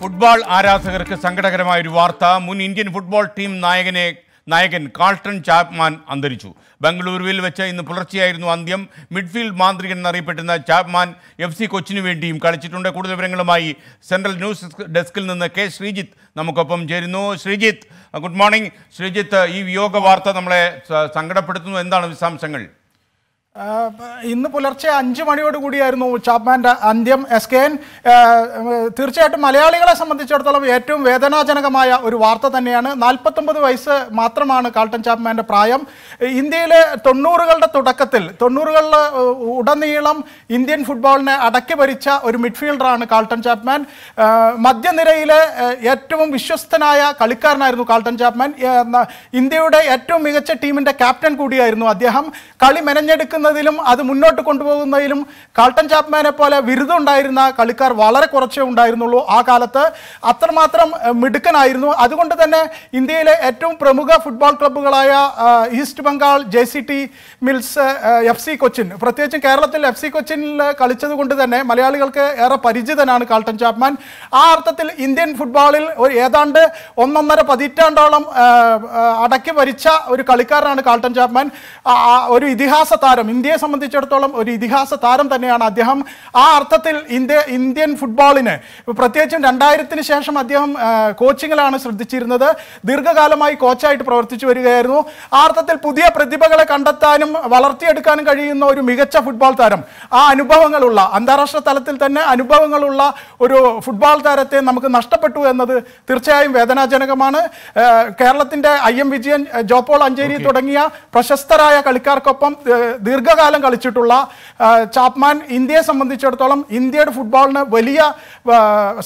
football ആരാധകർക്ക് സങ്കടകരമായ ഒരു വാർത്ത മുൻ ഇന്ത്യൻ ഫുട്ബോൾ ടീം നായകനെ നായകൻ കാൾട്ടൺ ചാപ്മാൻ അന്തരിച്ചു ബംഗളൂരുവിൽ വെച്ച് ഇന്ന് പുലർച്ചെയായിരുന്നു അന്ത്യം മിഡ്ഫീൽഡ് മാന്ത്രികൻ എന്നറിയപ്പെട്ടിരുന്ന ചാപ്മാൻ എഫ് സി കൊച്ചിനു വേണ്ടിയും കളിച്ചിട്ടുണ്ട് കൂടുതൽ വിവരങ്ങളുമായി സെൻട്രൽ ന്യൂസ് ഡെസ്കിൽ നിന്ന് കെ ശ്രീജിത്ത് നമുക്കൊപ്പം ചേരുന്നു ശ്രീജിത്ത് ഗുഡ് മോർണിംഗ് ശ്രീജിത്ത് ഈ വിയോഗ വാർത്ത നമ്മളെ സങ്കടപ്പെടുത്തുന്നു എന്താണ് വിശദാംശങ്ങൾ ഇന്ന് പുലർച്ചെ മണിയോട് കൂടിയായിരുന്നു ചാപ്മാൻ്റെ അന്ത്യം എസ് കെ എൻ തീർച്ചയായിട്ടും മലയാളികളെ സംബന്ധിച്ചിടത്തോളം ഏറ്റവും വേദനാജനകമായ ഒരു വാർത്ത തന്നെയാണ് നാൽപ്പത്തൊമ്പത് വയസ്സ് മാത്രമാണ് കാൾട്ടൺ ചാപ്മാൻ്റെ പ്രായം ഇന്ത്യയിലെ തൊണ്ണൂറുകളുടെ തുടക്കത്തിൽ തൊണ്ണൂറുകളിൽ ഉടനീളം ഇന്ത്യൻ ഫുട്ബോളിനെ അടക്കി ഭരിച്ച ഒരു മിഡ്ഫീൽഡറാണ് കാൾട്ടൺ ചാപ്മാൻ മധ്യനിരയിലെ ഏറ്റവും വിശ്വസ്തനായ കളിക്കാരനായിരുന്നു കാൾട്ടൺ ചാപ്മാൻ ഇന്ത്യയുടെ ഏറ്റവും മികച്ച ടീമിൻ്റെ ക്യാപ്റ്റൻ കൂടിയായിരുന്നു അദ്ദേഹം കളി മെനഞ്ഞെടുക്കുന്ന ചെയ്യുന്നതിലും അത് മുന്നോട്ട് കൊണ്ടുപോകുന്നതിലും കാൾട്ടൺ ചാപ്മാനെ പോലെ ബിരുദമുണ്ടായിരുന്ന കളിക്കാർ വളരെ കുറച്ചേ ഉണ്ടായിരുന്നുള്ളൂ ആ കാലത്ത് അത്രമാത്രം മിടുക്കനായിരുന്നു അതുകൊണ്ട് തന്നെ ഇന്ത്യയിലെ ഏറ്റവും പ്രമുഖ ഫുട്ബോൾ ക്ലബ്ബുകളായ East Bengal J C T mills F C Cochin പ്രത്യേകിച്ചും കേരളത്തിൽ എഫ് സി കൊച്ചിനിൽ കളിച്ചതുകൊണ്ട് തന്നെ മലയാളികൾക്ക് ഏറെ പരിചിതനാണ് കാൾട്ടൺ ചാപ്മാൻ ആ അർത്ഥത്തിൽ ഇന്ത്യൻ ഫുട്ബോളിൽ ഒരു ഏതാണ്ട് ഒന്നൊന്നര പതിറ്റാണ്ടോളം അടക്കി ഭരിച്ച ഒരു കളിക്കാരനാണ് കാൾട്ടൺ ചാപ്മാൻ ഒരു ഇതിഹാസ താരം ഇന്ത്യയെ സംബന്ധിച്ചിടത്തോളം ഒരു ഇതിഹാസ താരം തന്നെയാണ് അദ്ദേഹം ആ അർത്ഥത്തിൽ ഇന്ത്യ ഇന്ത്യൻ ഫുട്ബോളിന് പ്രത്യേകിച്ചും രണ്ടായിരത്തിന് ശേഷം അദ്ദേഹം കോച്ചിങ്ങിലാണ് ശ്രദ്ധിച്ചിരുന്നത് ദീർഘകാലമായി കോച്ചായിട്ട് പ്രവർത്തിച്ചു വരികയായിരുന്നു ആ അർത്ഥത്തിൽ പുതിയ പ്രതിഭകളെ കണ്ടെത്താനും വളർത്തിയെടുക്കാനും കഴിയുന്ന ഒരു മികച്ച ഫുട്ബോൾ താരം ആ അനുഭവങ്ങളുള്ള അന്താരാഷ്ട്ര തലത്തിൽ തന്നെ അനുഭവങ്ങളുള്ള ഒരു ഫുട്ബോൾ താരത്തെ നമുക്ക് നഷ്ടപ്പെട്ടു എന്നത് തീർച്ചയായും വേദനാജനകമാണ് കേരളത്തിൻ്റെ ഐ എം വിജയൻ ജോപ്പോൾ അഞ്ചേരി തുടങ്ങിയ പ്രശസ്തരായ കളിക്കാർക്കൊപ്പം ദീർഘ ദീർഘകാലം കളിച്ചിട്ടുള്ള ചാപ്മാൻ ഇന്ത്യയെ സംബന്ധിച്ചിടത്തോളം ഇന്ത്യയുടെ ഫുട്ബോളിന് വലിയ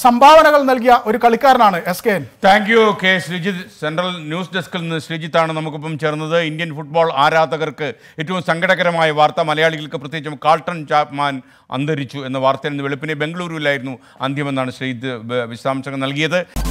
സംഭാവനകൾ നൽകിയ ഒരു കളിക്കാരനാണ് S K N thank you K Sreejith central news ഡെസ്കിൽ നിന്ന് ശ്രീജിത്താണ് നമുക്കിപ്പം ചേർന്നത് ഇന്ത്യൻ ഫുട്ബോൾ ആരാധകർക്ക് ഏറ്റവും സങ്കടകരമായ വാർത്ത മലയാളികൾക്ക് പ്രത്യേകിച്ചും കാൾട്ടൺ ചാപ്മാൻ അന്തരിച്ചു എന്ന വാർത്തയിൽ നിന്ന് വെളുപ്പിനെ ബംഗളൂരുവിലായിരുന്നു അന്ത്യമെന്നാണ് ശ്രീജിത്ത് വിശദാംശങ്ങൾ നൽകിയത്